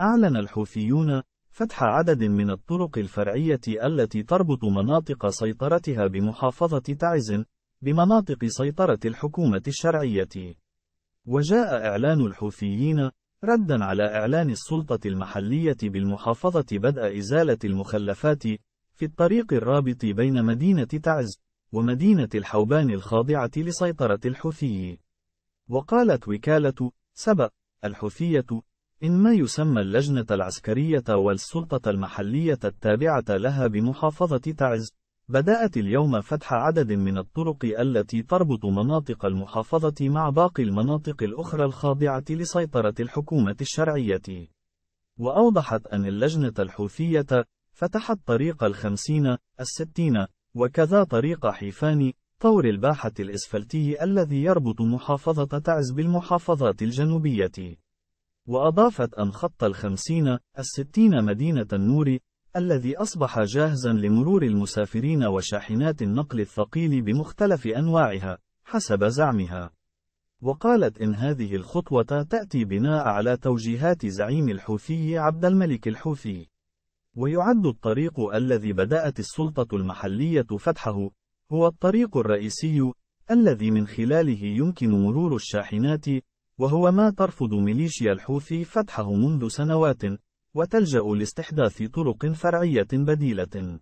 أعلن الحوثيون فتح عدد من الطرق الفرعية التي تربط مناطق سيطرتها بمحافظة تعز بمناطق سيطرة الحكومة الشرعية. وجاء إعلان الحوثيين ردا على إعلان السلطة المحلية بالمحافظة بدء إزالة المخلفات في الطريق الرابط بين مدينة تعز ومدينة الحوبان الخاضعة لسيطرة الحوثي. وقالت وكالة سبأ الحوثية إن ما يسمى اللجنة العسكرية والسلطة المحلية التابعة لها بمحافظة تعز. بدأت اليوم فتح عدد من الطرق التي تربط مناطق المحافظة مع باقي المناطق الأخرى الخاضعة لسيطرة الحكومة الشرعية. وأوضحت أن اللجنة الحوثية فتحت طريق الخمسين، الستين، وكذا طريق حيفان، طور الباحة الإسفلتي الذي يربط محافظة تعز بالمحافظات الجنوبية. وأضافت أن خط الخمسين الستين مدينة النور الذي أصبح جاهزا لمرور المسافرين وشاحنات النقل الثقيل بمختلف أنواعها حسب زعمها وقالت إن هذه الخطوة تأتي بناء على توجيهات زعيم الحوثي عبد الملك الحوثي ويعد الطريق الذي بدأت السلطة المحلية فتحه هو الطريق الرئيسي الذي من خلاله يمكن مرور الشاحنات وهو ما ترفض ميليشيا الحوثي فتحه منذ سنوات، وتلجأ لاستحداث طرق فرعية بديلة.